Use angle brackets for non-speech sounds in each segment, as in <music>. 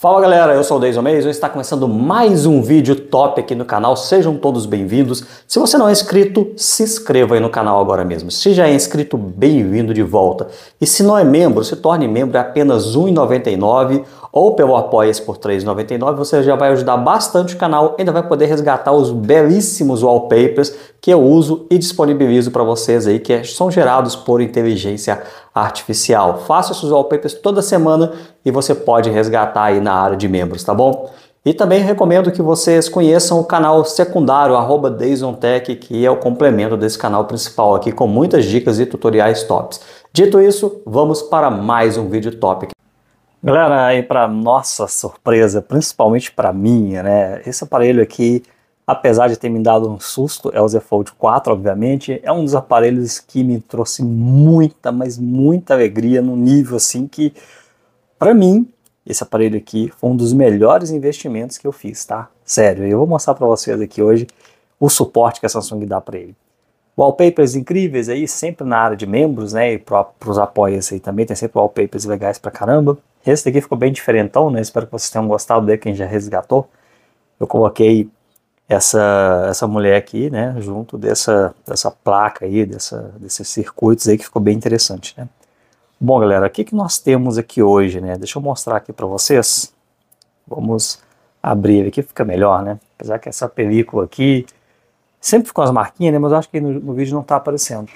Fala galera, eu sou o Deison Mês, está começando mais um vídeo top aqui no canal, sejam todos bem-vindos. Se você não é inscrito, se inscreva aí no canal agora mesmo. Se já é inscrito, bem-vindo de volta. E se não é membro, se torne membro, é apenas R$ 1,99 ou pelo Apoia-se por R$ 3,99, você já vai ajudar bastante o canal, ainda vai poder resgatar os belíssimos wallpapers que eu uso e disponibilizo para vocês aí, que é, são gerados por inteligência artificial. Faça esses wallpapers toda semana e você pode resgatar aí na área de membros, tá bom? E também recomendo que vocês conheçam o canal secundário, arroba Tech, que é o complemento desse canal principal aqui, com muitas dicas e tutoriais tops. Dito isso, vamos para mais um vídeo top. Galera, aí para nossa surpresa, principalmente para minha, né? Esse aparelho aqui, apesar de ter me dado um susto, é o Z Fold 4, obviamente, é um dos aparelhos que me trouxe muita, mas muita alegria num nível assim que para mim esse aparelho aqui foi um dos melhores investimentos que eu fiz, tá? Sério, eu vou mostrar para vocês aqui hoje o suporte que a Samsung dá para ele. Wallpapers incríveis aí, sempre na área de membros, né? E para os apoios aí também, tem sempre wallpapers legais para caramba esse daqui ficou bem diferentão, né? Espero que vocês tenham gostado de quem já resgatou. Eu coloquei essa, essa mulher aqui, né? Junto dessa, dessa placa aí, dessa, desses circuitos aí que ficou bem interessante, né? Bom, galera, o que, que nós temos aqui hoje, né? Deixa eu mostrar aqui para vocês. Vamos abrir aqui, fica melhor, né? Apesar que essa película aqui sempre ficou as marquinhas, né? Mas eu acho que no, no vídeo não está aparecendo.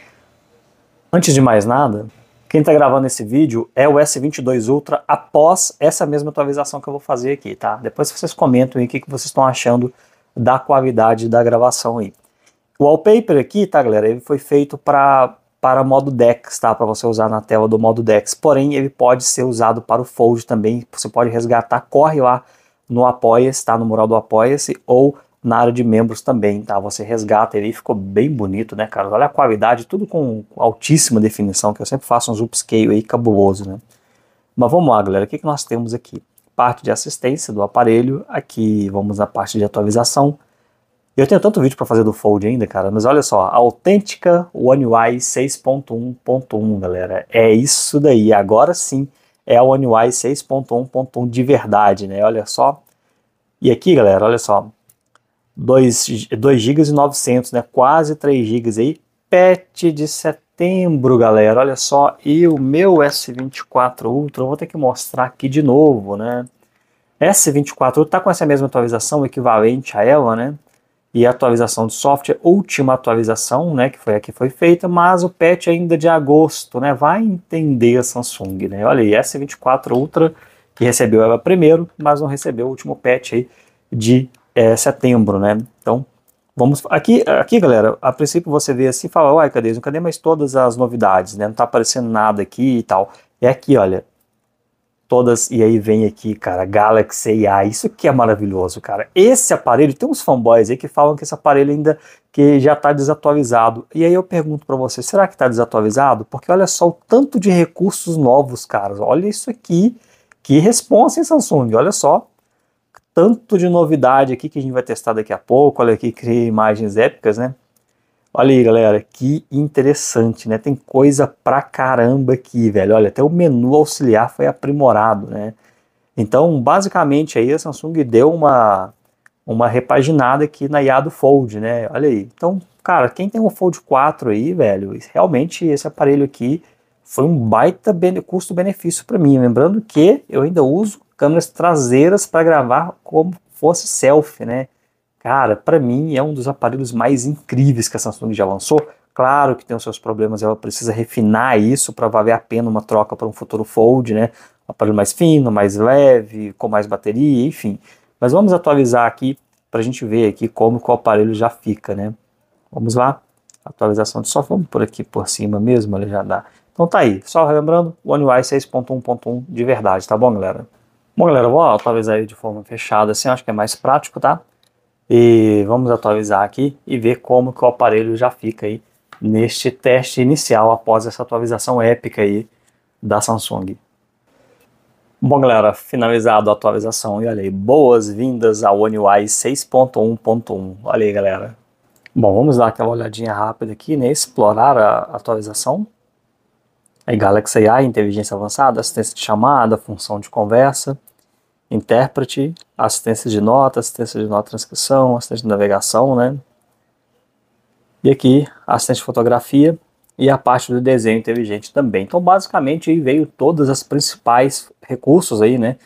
Antes de mais nada, quem está gravando esse vídeo é o S22 Ultra após essa mesma atualização que eu vou fazer aqui, tá? Depois vocês comentam aí o que, que vocês estão achando da qualidade da gravação aí. O wallpaper aqui, tá galera, ele foi feito para modo DeX, tá? Para você usar na tela do modo DeX, porém ele pode ser usado para o Fold também, você pode resgatar, corre lá no Apoia-se, tá? No mural do Apoia-se, ou na área de membros também, tá? Você resgata ele, ficou bem bonito, né, cara? Olha a qualidade, tudo com altíssima definição, que eu sempre faço uns upscale aí cabuloso, né? Mas vamos lá, galera, o que, que nós temos aqui? Parte de assistência do aparelho, aqui vamos na parte de atualização. Eu tenho tanto vídeo para fazer do Fold ainda, cara, mas olha só, a autêntica One UI 6.1.1, galera. É isso daí, agora sim é a One UI 6.1.1 de verdade, né? Olha só. E aqui, galera, olha só, 2, GB e 900, né? Quase 3 GB aí. Pet de setembro, galera. Olha só, e o meu S24 Ultra, vou ter que mostrar aqui de novo, né? S24 Ultra tá com essa mesma atualização equivalente a ela, né? E a atualização de software, última atualização, né, que foi aqui foi feita, mas o patch ainda de agosto, né? Vai entender a Samsung, né? Olha aí, S24 Ultra que recebeu ela primeiro, mas não recebeu o último patch aí de é, setembro, né? Então, vamos aqui, aqui, galera, a princípio você vê assim e fala, uai, cadê isso? Cadê mais todas as novidades, né? Não tá aparecendo nada aqui e tal. É aqui, olha, todas, e aí vem aqui, cara, Galaxy AI, isso que é maravilhoso, cara. Esse aparelho, tem uns fanboys aí que falam que esse aparelho ainda, que já tá desatualizado. E aí eu pergunto para você, será que tá desatualizado? Porque olha só o tanto de recursos novos, caras. Olha isso aqui, que responsa, em Samsung? Olha só, tanto de novidade aqui que a gente vai testar daqui a pouco. Olha aqui, criei imagens épicas, né? Olha aí, galera, que interessante, né? Tem coisa pra caramba aqui, velho. Olha, até o menu auxiliar foi aprimorado, né? Então, basicamente aí a Samsung deu uma uma repaginada aqui na IA do Fold, né? Olha aí. Então, cara, quem tem um Fold 4 aí, velho, realmente esse aparelho aqui foi um baita custo-benefício para mim. Lembrando que eu ainda uso câmeras traseiras para gravar como fosse selfie, né? Cara, para mim é um dos aparelhos mais incríveis que a Samsung já lançou. Claro que tem os seus problemas, ela precisa refinar isso para valer a pena uma troca para um futuro Fold, né? Um aparelho mais fino, mais leve, com mais bateria, enfim. Mas vamos atualizar aqui para a gente ver aqui como que o aparelho já fica, né? Vamos lá, atualização de software, vamos por aqui por cima mesmo, ele já dá. Então tá aí, só lembrando, o OneUI 6.1.1 de verdade, tá bom, galera? Bom, galera, vou atualizar ele de forma fechada, assim, acho que é mais prático, tá? E vamos atualizar aqui e ver como que o aparelho já fica aí neste teste inicial após essa atualização épica aí da Samsung. Bom, galera, finalizado a atualização e olha aí, boas-vindas ao One UI 6.1.1. Olha aí, galera. Bom, vamos dar aquela olhadinha rápida aqui, né? Explorar a atualização. Aí, Galaxy AI, inteligência avançada, assistência de chamada, função de conversa intérprete, assistência de nota, assistência de nota transcrição, assistência de navegação, né? E aqui, assistente de fotografia e a parte do desenho inteligente também. Então, basicamente, aí veio todas as principais recursos aí, né?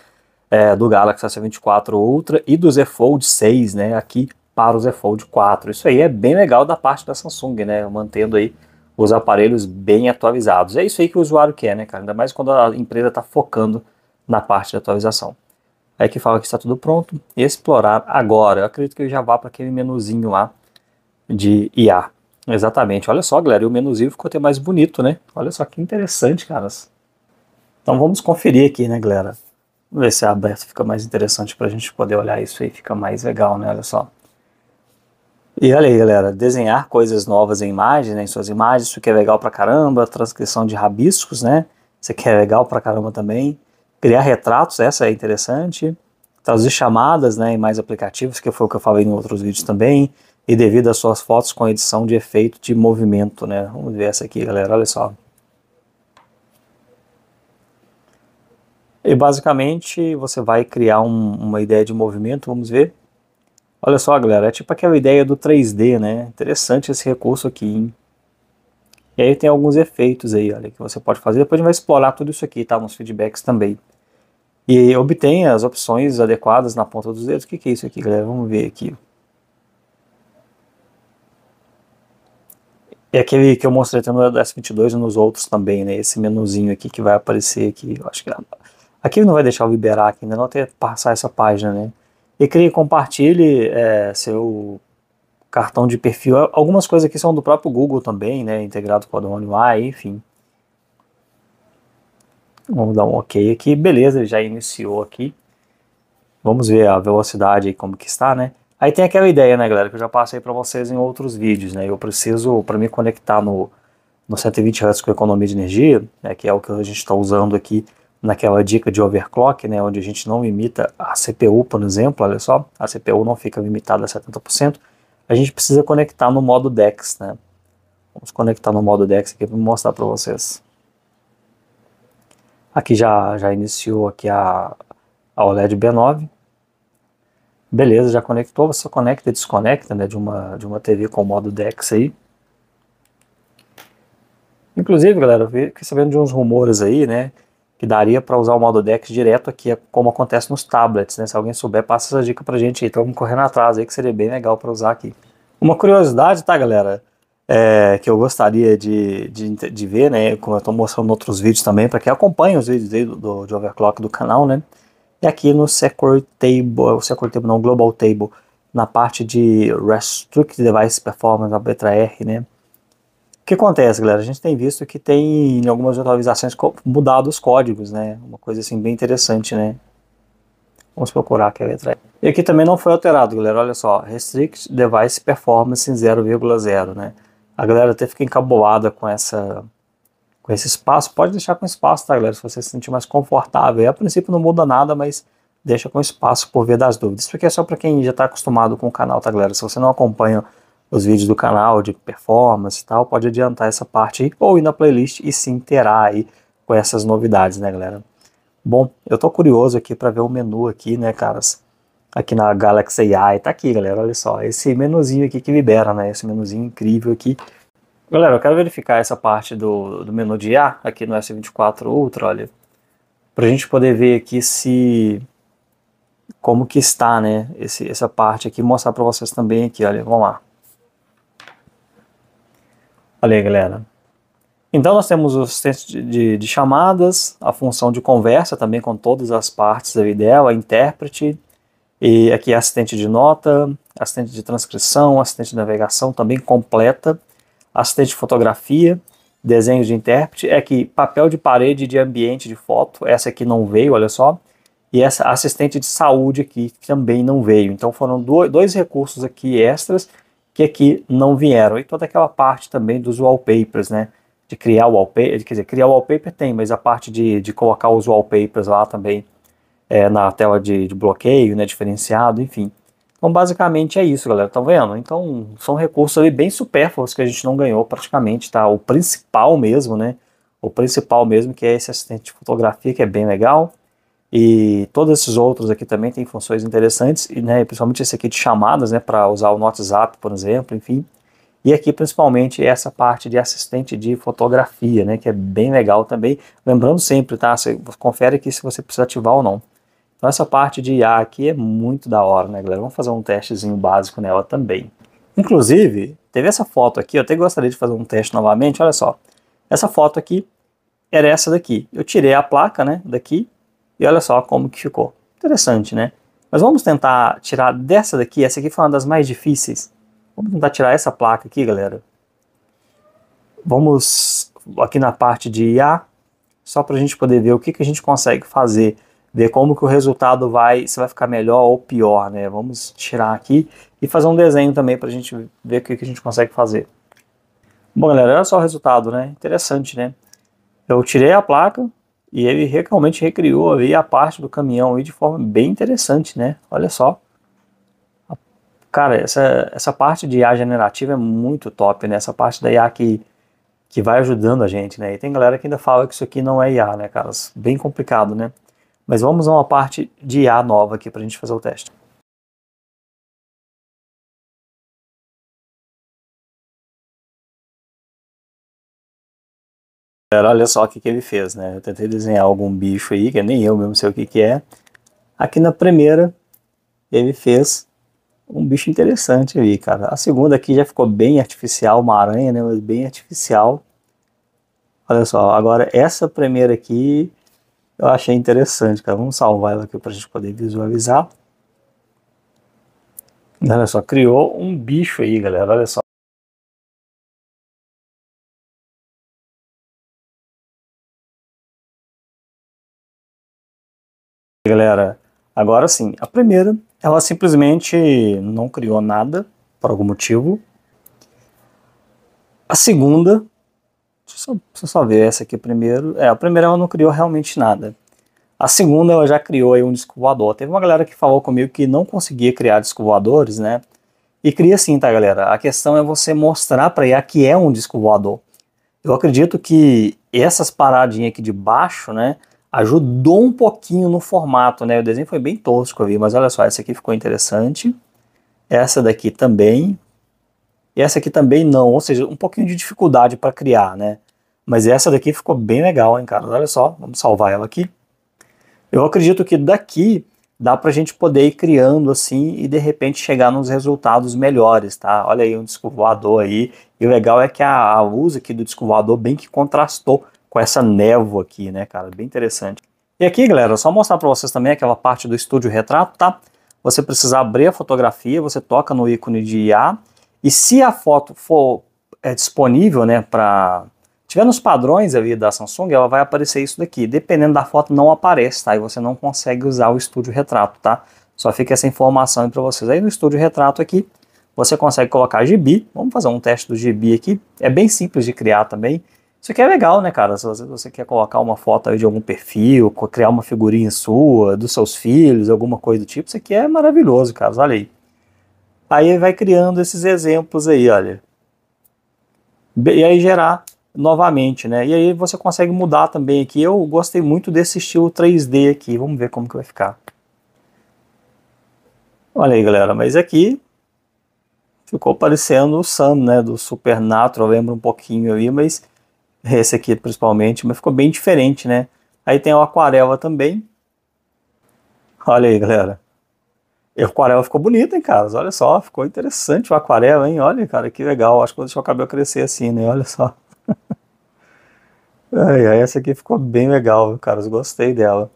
É, do Galaxy S24 Ultra e do Z Fold 6, né? Aqui para o Z Fold 4. Isso aí é bem legal da parte da Samsung, né? Mantendo aí os aparelhos bem atualizados. É isso aí que o usuário quer, né, cara? Ainda mais quando a empresa está focando na parte de atualização. É que fala que está tudo pronto. Explorar agora. Eu acredito que eu já vá para aquele menuzinho lá de IA. Exatamente. Olha só, galera, e o menuzinho ficou até mais bonito, né? Olha só que interessante, caras. Então vamos conferir aqui, né, galera? Vamos ver se é aberto fica mais interessante para a gente poder olhar isso aí, fica mais legal, né? Olha só. E olha aí, galera, desenhar coisas novas em imagem, né, em suas imagens, isso que é legal pra caramba, transcrição de rabiscos, né? Isso aqui é legal pra caramba também criar retratos, essa é interessante, traduzir chamadas né, em mais aplicativos, que foi o que eu falei em outros vídeos também, e devido às suas fotos com edição de efeito de movimento, né? Vamos ver essa aqui, galera, olha só. E basicamente você vai criar um, uma ideia de movimento, vamos ver. Olha só, galera, é tipo aquela ideia do 3D, né? Interessante esse recurso aqui, hein? E aí tem alguns efeitos aí, olha, que você pode fazer. Depois a gente vai explorar tudo isso aqui, tá? Uns feedbacks também e obtém as opções adequadas na ponta dos dedos. O que, que é isso aqui, galera? Vamos ver aqui. É aquele que eu mostrei também no S22 e nos outros também, né? Esse menuzinho aqui que vai aparecer aqui. Eu acho que é aqui ele não vai deixar eu liberar aqui, ainda né? não até passar essa página, né? E crie, compartilhe é, seu cartão de perfil. Algumas coisas aqui são do próprio Google também, né? Integrado com o AdOnline, enfim. Vamos dar um OK aqui. Beleza, ele já iniciou aqui. Vamos ver a velocidade aí como que está, né? Aí tem aquela ideia, né, galera, que eu já passei para vocês em outros vídeos, né? Eu preciso, para me conectar no, no 120 Hz com economia de energia, né, que é o que a gente está usando aqui naquela dica de overclock, né, onde a gente não imita a CPU, por exemplo, olha só, a CPU não fica limitada a 70%, a gente precisa conectar no modo DEX, né? Vamos conectar no modo DEX aqui para mostrar para vocês. Aqui já, já iniciou aqui a, a OLED B9. Beleza, já conectou, você conecta e desconecta né, de, uma, de uma TV com o modo DeX aí. Inclusive, galera, eu fiquei sabendo de uns rumores aí, né, que daria para usar o modo DeX direto aqui, é como acontece nos tablets, né, se alguém souber, passa essa dica pra gente aí, estamos correndo atrás aí, que seria bem legal para usar aqui. Uma curiosidade, tá, galera? é, que eu gostaria de, de, de, ver, né? Como eu estou mostrando outros vídeos também, para quem acompanha os vídeos aí do, do, de overclock do canal, né? E aqui no Secure Table, Secure Table não, Global Table, na parte de Restrict Device Performance, a letra R, né? O que acontece, galera? A gente tem visto que tem, em algumas atualizações, mudado os códigos, né? Uma coisa assim bem interessante, né? Vamos procurar aqui a letra R. E aqui também não foi alterado, galera. Olha só, Restrict Device Performance 0,0, né? A galera até fica encabulada com essa com esse espaço. Pode deixar com espaço, tá, galera? Se você se sentir mais confortável. E, a princípio não muda nada, mas deixa com espaço por ver das dúvidas. Isso aqui é só para quem já está acostumado com o canal, tá, galera? Se você não acompanha os vídeos do canal de performance e tal, pode adiantar essa parte aí, ou ir na playlist e se interar aí com essas novidades, né, galera? Bom, eu tô curioso aqui para ver o menu aqui, né, caras? aqui na Galaxy AI, tá aqui, galera, olha só, esse menuzinho aqui que libera, né, esse menuzinho incrível aqui. Galera, eu quero verificar essa parte do, do menu de IA aqui no S24 Ultra, olha, pra gente poder ver aqui se, como que está, né, esse, essa parte aqui, mostrar pra vocês também aqui, olha, vamos lá. Olha aí, galera. Então nós temos o assistente de, de, de chamadas, a função de conversa também com todas as partes aí dela, a intérprete, e aqui é assistente de nota, assistente de transcrição, assistente de navegação também completa, assistente de fotografia, desenho de intérprete, é que papel de parede de ambiente de foto, essa aqui não veio, olha só, e essa assistente de saúde aqui também não veio. Então foram dois recursos aqui extras que aqui não vieram. E toda aquela parte também dos wallpapers, né? De criar o wallpaper, quer dizer, criar o wallpaper tem, mas a parte de, de colocar os wallpapers lá também é, na tela de, de, bloqueio, né, diferenciado, enfim. Então basicamente é isso, galera, estão tá vendo? Então são recursos bem supérfluos que a gente não ganhou praticamente, tá? O principal mesmo, né? O principal mesmo que é esse assistente de fotografia que é bem legal. E todos esses outros aqui também têm funções interessantes, e, né, principalmente esse aqui de chamadas, né, para usar o WhatsApp, por exemplo, enfim. E aqui principalmente essa parte de assistente de fotografia, né, que é bem legal também. Lembrando sempre, tá, você confere aqui se você precisa ativar ou não. Então essa parte de IA aqui é muito da hora, né, galera? Vamos fazer um testezinho básico nela também. Inclusive, teve essa foto aqui, eu até gostaria de fazer um teste novamente, olha só. Essa foto aqui era essa daqui. Eu tirei a placa, né, daqui, e olha só como que ficou. Interessante, né? Mas vamos tentar tirar dessa daqui, essa aqui foi uma das mais difíceis. Vamos tentar tirar essa placa aqui, galera. Vamos aqui na parte de IA, só para a gente poder ver o que, que a gente consegue fazer ver como que o resultado vai, se vai ficar melhor ou pior, né? Vamos tirar aqui e fazer um desenho também para a gente ver o que, que a gente consegue fazer. Bom, galera, olha só o resultado, né? Interessante, né? Eu tirei a placa e ele realmente recriou ali a parte do caminhão aí de forma bem interessante, né? Olha só. Cara, essa, essa parte de IA generativa é muito top, né? Essa parte da IA que, que vai ajudando a gente, né? E tem galera que ainda fala que isso aqui não é IA, né, cara? Bem complicado, né? Mas vamos a uma parte de A nova aqui para a gente fazer o teste. olha só o que, que ele fez, né? Eu tentei desenhar algum bicho aí, que nem eu mesmo sei o que, que é. Aqui na primeira, ele fez um bicho interessante aí, cara. A segunda aqui já ficou bem artificial, uma aranha, né? Mas bem artificial. Olha só, agora essa primeira aqui eu achei interessante, cara. Vamos salvar ela aqui para a gente poder visualizar. Olha só, criou um bicho aí, galera. Olha só. Galera, agora sim, a primeira, ela simplesmente não criou nada, por algum motivo. A segunda, Deixa eu, só, deixa eu só ver essa aqui primeiro. É, a primeira ela não criou realmente nada. A segunda ela já criou aí um disco voador. Teve uma galera que falou comigo que não conseguia criar disco voadores, né? E cria sim, tá, galera? A questão é você mostrar para IA que é um disco voador. Eu acredito que essas paradinhas aqui de baixo, né? Ajudou um pouquinho no formato, né? O desenho foi bem tosco ali, mas olha só, essa aqui ficou interessante. Essa daqui também. E essa aqui também não, ou seja, um pouquinho de dificuldade para criar, né? Mas essa daqui ficou bem legal, hein, cara? Olha só, vamos salvar ela aqui. Eu acredito que daqui dá para a gente poder ir criando assim e de repente chegar nos resultados melhores, tá? Olha aí um disco voador aí. E o legal é que a, a luz aqui do disco voador bem que contrastou com essa névoa aqui, né, cara? Bem interessante. E aqui, galera, só mostrar para vocês também aquela parte do estúdio retrato, tá? Você precisa abrir a fotografia, você toca no ícone de IA, e se a foto for é, disponível, né, para tiver nos padrões ali da Samsung, ela vai aparecer isso daqui. Dependendo da foto, não aparece, tá? E você não consegue usar o estúdio retrato, tá? Só fica essa informação aí para vocês. Aí no estúdio retrato aqui, você consegue colocar GB. Vamos fazer um teste do GB aqui. É bem simples de criar também. Isso aqui é legal, né, cara? Se você, você quer colocar uma foto aí de algum perfil, criar uma figurinha sua, dos seus filhos, alguma coisa do tipo, isso aqui é maravilhoso, cara. Olha aí. Aí vai criando esses exemplos aí, olha. E aí gerar novamente, né? E aí você consegue mudar também aqui. Eu gostei muito desse estilo 3D aqui. Vamos ver como que vai ficar. Olha aí, galera. Mas aqui ficou parecendo o Sam, né? Do Supernatural. Lembra um pouquinho aí, mas esse aqui principalmente. Mas ficou bem diferente, né? Aí tem o aquarela também. Olha aí, galera. E o aquarela ficou bonita, hein, cara? Olha só, ficou interessante o aquarela, hein? Olha, cara, que legal. Acho que vou deixar o cabelo crescer assim, né? Olha só. <laughs> ai, ai, essa aqui ficou bem legal, cara. gostei dela.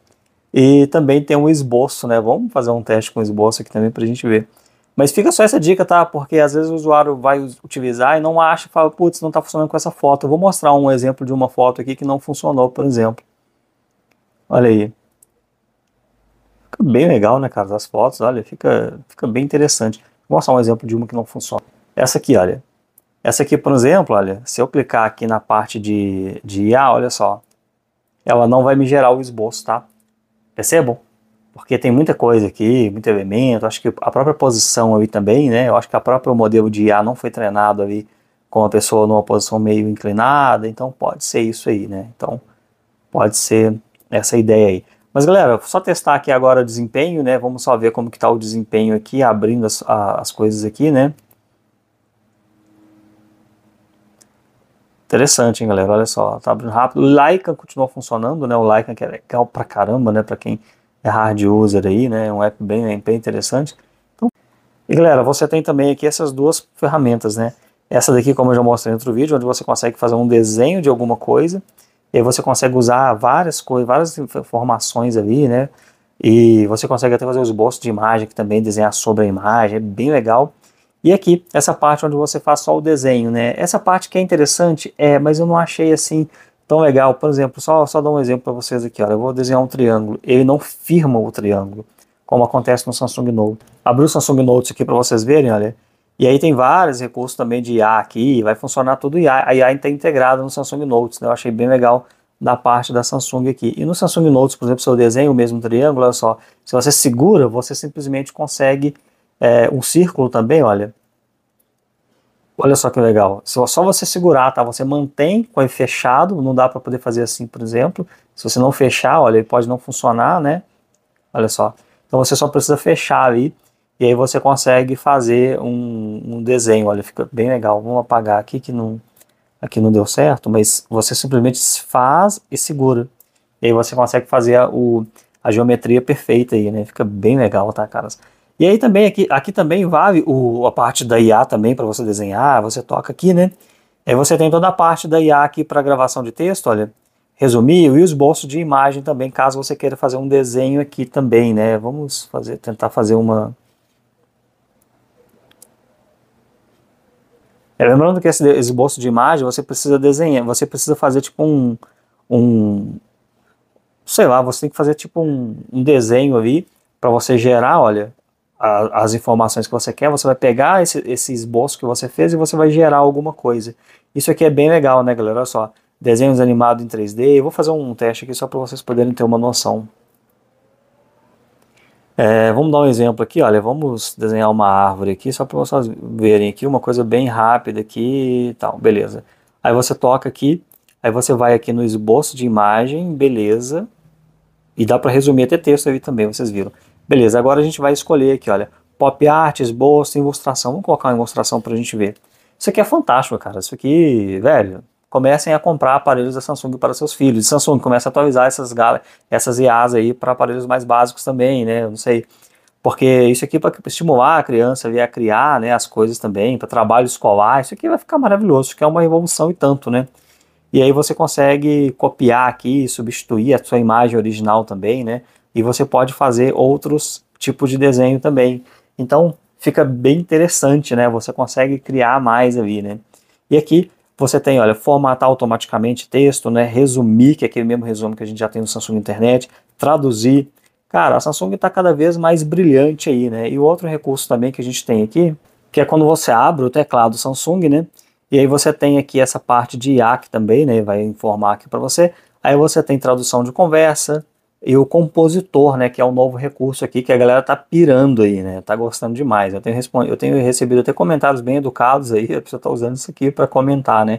E também tem um esboço, né? Vamos fazer um teste com esboço aqui também pra gente ver. Mas fica só essa dica, tá? Porque às vezes o usuário vai utilizar e não acha, fala, putz, não tá funcionando com essa foto. Eu vou mostrar um exemplo de uma foto aqui que não funcionou, por exemplo. Olha aí. Fica bem legal, né, cara? As fotos, olha, fica, fica bem interessante. Vou mostrar um exemplo de uma que não funciona. Essa aqui, olha. Essa aqui, por exemplo, olha, se eu clicar aqui na parte de, de IA, olha só, ela não vai me gerar o esboço, tá? Percebam? Porque tem muita coisa aqui, muito elemento, acho que a própria posição ali também, né? Eu acho que a própria modelo de IA não foi treinado ali com a pessoa numa posição meio inclinada, então pode ser isso aí, né? Então pode ser essa ideia aí. Mas galera, só testar aqui agora o desempenho, né? Vamos só ver como que tá o desempenho aqui, abrindo as, as coisas aqui, né? Interessante, hein, galera? Olha só, tá abrindo rápido. O Lycan continua funcionando, né? O Lycan que é legal pra caramba, né? Pra quem é hard user aí, né? É um app bem, bem interessante. Então, e galera, você tem também aqui essas duas ferramentas, né? Essa daqui, como eu já mostrei no outro vídeo, onde você consegue fazer um desenho de alguma coisa. E aí você consegue usar várias coisas, várias informações ali, né? E você consegue até fazer os bolsos de imagem, que também desenhar sobre a imagem, é bem legal. E aqui, essa parte onde você faz só o desenho, né? Essa parte que é interessante, é, mas eu não achei assim tão legal. Por exemplo, só, só dar um exemplo para vocês aqui, olha, eu vou desenhar um triângulo, ele não firma o triângulo, como acontece no Samsung Note. Abriu o Samsung Note aqui para vocês verem, olha, e aí tem vários recursos também de IA aqui, vai funcionar tudo IA. A IA está integrada no Samsung Notes, né? eu achei bem legal da parte da Samsung aqui. E no Samsung Notes, por exemplo, se eu desenho o mesmo triângulo, olha só, se você segura, você simplesmente consegue é, um círculo também, olha. Olha só que legal. Só, só você segurar, tá? Você mantém com ele fechado, não dá para poder fazer assim, por exemplo. Se você não fechar, olha, ele pode não funcionar, né? Olha só. Então você só precisa fechar ali e aí você consegue fazer um, um desenho. Olha, fica bem legal. Vamos apagar aqui que não, aqui não deu certo, mas você simplesmente faz e segura. E aí você consegue fazer a, o, a geometria perfeita aí, né? Fica bem legal, tá, caras? E aí também aqui, aqui também vale o, a parte da IA também para você desenhar, você toca aqui, né? Aí você tem toda a parte da IA aqui para gravação de texto, olha, resumir e o esboço de imagem também, caso você queira fazer um desenho aqui também, né? Vamos fazer, tentar fazer uma É, lembrando que esse esboço de imagem você precisa desenhar, você precisa fazer tipo um, um sei lá, você tem que fazer tipo um, um desenho ali para você gerar, olha, a, as informações que você quer. Você vai pegar esse, esse esboço que você fez e você vai gerar alguma coisa. Isso aqui é bem legal, né, galera? Olha só, desenhos animados em 3D. Eu vou fazer um teste aqui só para vocês poderem ter uma noção. É, vamos dar um exemplo aqui, olha, vamos desenhar uma árvore aqui, só para vocês verem aqui, uma coisa bem rápida aqui e tal, beleza. Aí você toca aqui, aí você vai aqui no esboço de imagem, beleza, e dá para resumir até texto aí também, vocês viram. Beleza, agora a gente vai escolher aqui, olha, pop art, esboço, ilustração, vamos colocar uma ilustração para a gente ver. Isso aqui é fantástico, cara, isso aqui, velho, comecem a comprar aparelhos da Samsung para seus filhos. E Samsung começa a atualizar essas, essas IAs aí para aparelhos mais básicos também, né? Eu não sei. Porque isso aqui é para estimular a criança a criar né, as coisas também, para trabalho escolar, isso aqui vai ficar maravilhoso, isso aqui é uma evolução e tanto, né? E aí você consegue copiar aqui, substituir a sua imagem original também, né? E você pode fazer outros tipos de desenho também. Então fica bem interessante, né? Você consegue criar mais ali, né? E aqui você tem, olha, formatar automaticamente texto, né? Resumir, que é aquele mesmo resumo que a gente já tem no Samsung Internet, traduzir. Cara, a Samsung está cada vez mais brilhante aí, né? E o outro recurso também que a gente tem aqui, que é quando você abre o teclado Samsung, né? E aí você tem aqui essa parte de IAC também, né? Vai informar aqui para você. Aí você tem tradução de conversa, e o compositor, né, que é um novo recurso aqui que a galera tá pirando aí, né, tá gostando demais. Eu tenho, eu tenho recebido até comentários bem educados aí, <laughs> a pessoa tá usando isso aqui para comentar, né.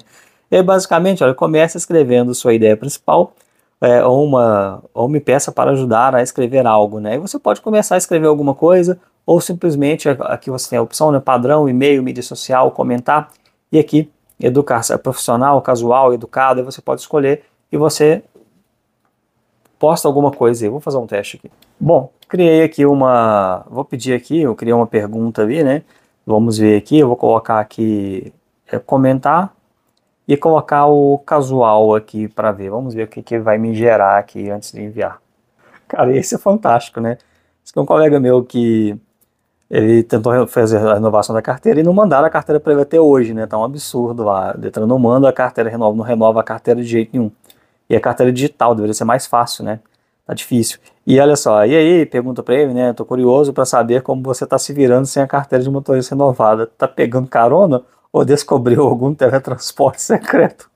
E basicamente, olha, começa escrevendo sua ideia principal é, ou uma ou me peça para ajudar a escrever algo, né. E você pode começar a escrever alguma coisa ou simplesmente aqui você tem a opção, né, padrão, e-mail, mídia social, comentar e aqui educar é profissional, casual, educado, você pode escolher e você posta alguma coisa aí. Vou fazer um teste aqui. Bom, criei aqui uma... Vou pedir aqui, eu criei uma pergunta ali, né? Vamos ver aqui, eu vou colocar aqui é, comentar e colocar o casual aqui para ver. Vamos ver o que, que vai me gerar aqui antes de enviar. Cara, esse é fantástico, né? Esse é um colega meu que ele tentou fazer a renovação da carteira e não mandaram a carteira para ele até hoje, né? Tá um absurdo lá. O Detran não manda a carteira, renova, não renova a carteira de jeito nenhum. E a carteira digital deveria ser mais fácil, né? Tá difícil. E olha só, e aí, pergunta para ele, né? Tô curioso para saber como você tá se virando sem a carteira de motorista renovada. Tá pegando carona ou descobriu algum teletransporte secreto?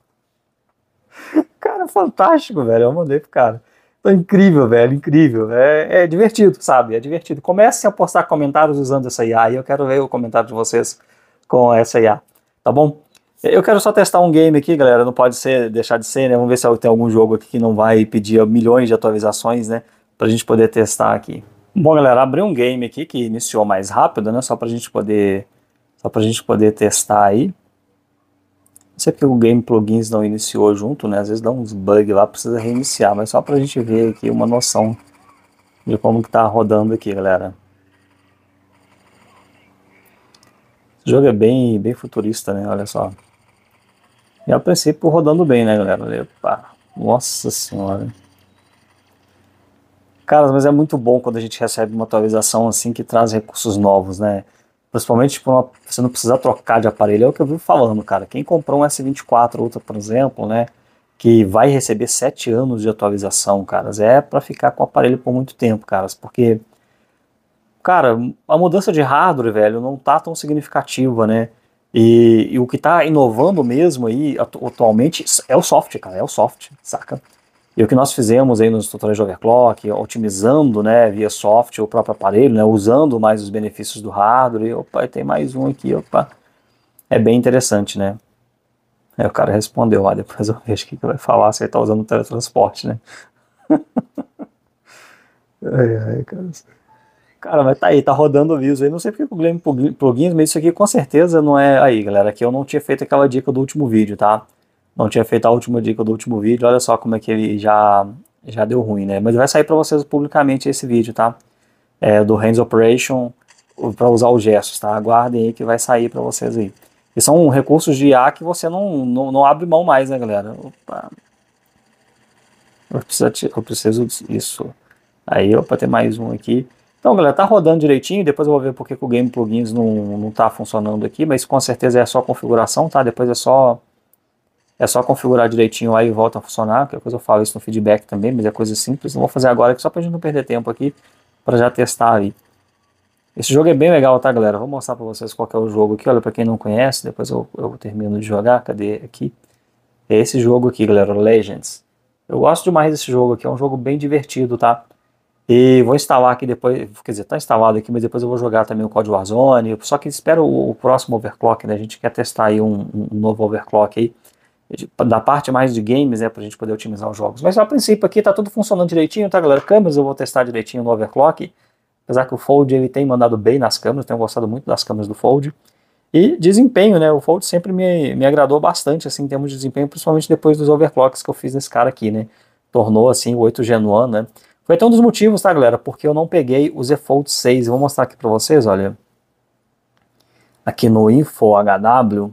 <laughs> Cara, fantástico, velho. Eu mandei pro cara. Tô incrível, velho, incrível. É, é divertido, sabe? É divertido. Comecem a postar comentários usando essa IA e eu quero ver o comentário de vocês com essa IA. Tá bom? Eu quero só testar um game aqui, galera. Não pode ser, deixar de ser, né? Vamos ver se tem algum jogo aqui que não vai pedir milhões de atualizações, né? Pra gente poder testar aqui. Bom, galera, abri um game aqui que iniciou mais rápido, né? Só pra gente poder, só pra gente poder testar aí. Não sei porque o game plugins não iniciou junto, né? Às vezes dá uns bugs lá, precisa reiniciar, mas só pra gente ver aqui uma noção de como que tá rodando aqui, galera. Esse jogo é bem, bem futurista, né? Olha só. E a princípio rodando bem, né, galera? Epa, nossa senhora. Cara, mas é muito bom quando a gente recebe uma atualização assim que traz recursos novos, né? Principalmente tipo, uma, você não precisar trocar de aparelho, é o que eu vivo falando, cara. Quem comprou um S24 Ultra, por exemplo, né? Que vai receber 7 anos de atualização, caras. É para ficar com o aparelho por muito tempo, caras. Porque, cara, a mudança de hardware, velho, não tá tão significativa, né? E, e o que está inovando mesmo aí atualmente é o software, cara, é o software, saca? E o que nós fizemos aí nos tutoriais de overclock, otimizando, né, via software o próprio aparelho, né, usando mais os benefícios do hardware, e, opa, tem mais um aqui, opa. É bem interessante, né? Aí o cara respondeu, ah, depois eu vejo o que, que vai falar se ele tá usando o teletransporte, né? <laughs> ai, ai, cara. Cara, mas tá aí, tá rodando o vírus aí. Não sei porque o Guilherme Plugins, mas isso aqui com certeza não é aí, galera. Aqui eu não tinha feito aquela dica do último vídeo, tá? Não tinha feito a última dica do último vídeo. Olha só como é que ele já, já deu ruim, né? Mas vai sair para vocês publicamente esse vídeo, tá? É, do Hands Operation para usar os gestos, tá? Aguardem aí que vai sair para vocês aí. E são recursos de IA que você não, não, não abre mão mais, né, galera? Opa. Eu preciso, eu preciso disso. Aí, opa, tem mais um aqui. Então, galera, tá rodando direitinho, depois eu vou ver porque que o Game Plugins não, não tá funcionando aqui, mas com certeza é só configuração, tá? Depois é só é só configurar direitinho aí e volta a funcionar, que depois é eu falo isso no feedback também, mas é coisa simples, não vou fazer agora só pra gente não perder tempo aqui, para já testar aí. Esse jogo é bem legal, tá, galera? Vou mostrar pra vocês qual é o jogo aqui, olha, pra quem não conhece, depois eu, eu termino de jogar, cadê aqui? É esse jogo aqui, galera, Legends. Eu gosto demais desse jogo aqui, é um jogo bem divertido, tá? E vou instalar aqui depois, quer dizer, está instalado aqui, mas depois eu vou jogar também o código Warzone, só que espero o, o, próximo overclock, né? A gente quer testar aí um, um novo overclock aí, da parte mais de games, né, pra gente poder otimizar os jogos. Mas a princípio aqui tá tudo funcionando direitinho, tá galera? Câmeras eu vou testar direitinho no overclock, apesar que o Fold ele tem mandado bem nas câmeras, tenho gostado muito das câmeras do Fold. E desempenho, né, o Fold sempre me, me agradou bastante, assim, em termos de desempenho, principalmente depois dos overclocks que eu fiz nesse cara aqui, né. Tornou, assim, o 8 genuano, né, foi até um dos motivos, tá, galera? Porque eu não peguei o Z Fold 6. Eu vou mostrar aqui para vocês, olha. Aqui no Info HW.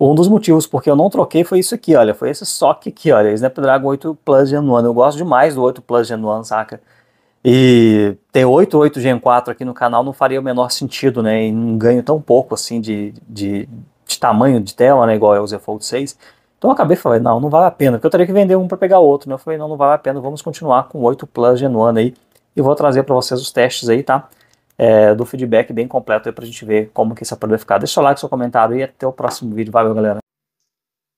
Um dos motivos porque eu não troquei foi isso aqui, olha. Foi esse socket aqui, olha. Snapdragon 8 Plus Gen 1. Eu gosto demais do 8 Plus Gen 1, saca? E ter 8, 8 Gen 4 aqui no canal não faria o menor sentido, né? E não ganho tão pouco, assim, de, de, de tamanho de tela, né? Igual é o Z Fold 6. Então eu acabei falando, não, não vale a pena, porque eu teria que vender um para pegar outro, né? Eu falei, não, não vale a pena, vamos continuar com 8 Plus Genuano aí e vou trazer para vocês os testes aí, tá? É, do feedback bem completo aí para a gente ver como que esse aparelho vai ficar. Deixa o like, seu comentário e até o próximo vídeo. Valeu, galera!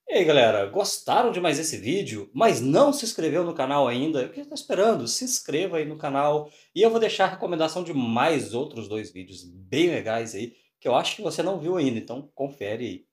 E aí, galera, gostaram de mais esse vídeo, mas não se inscreveu no canal ainda? O que está esperando? Se inscreva aí no canal e eu vou deixar a recomendação de mais outros dois vídeos bem legais aí que eu acho que você não viu ainda, então confere aí.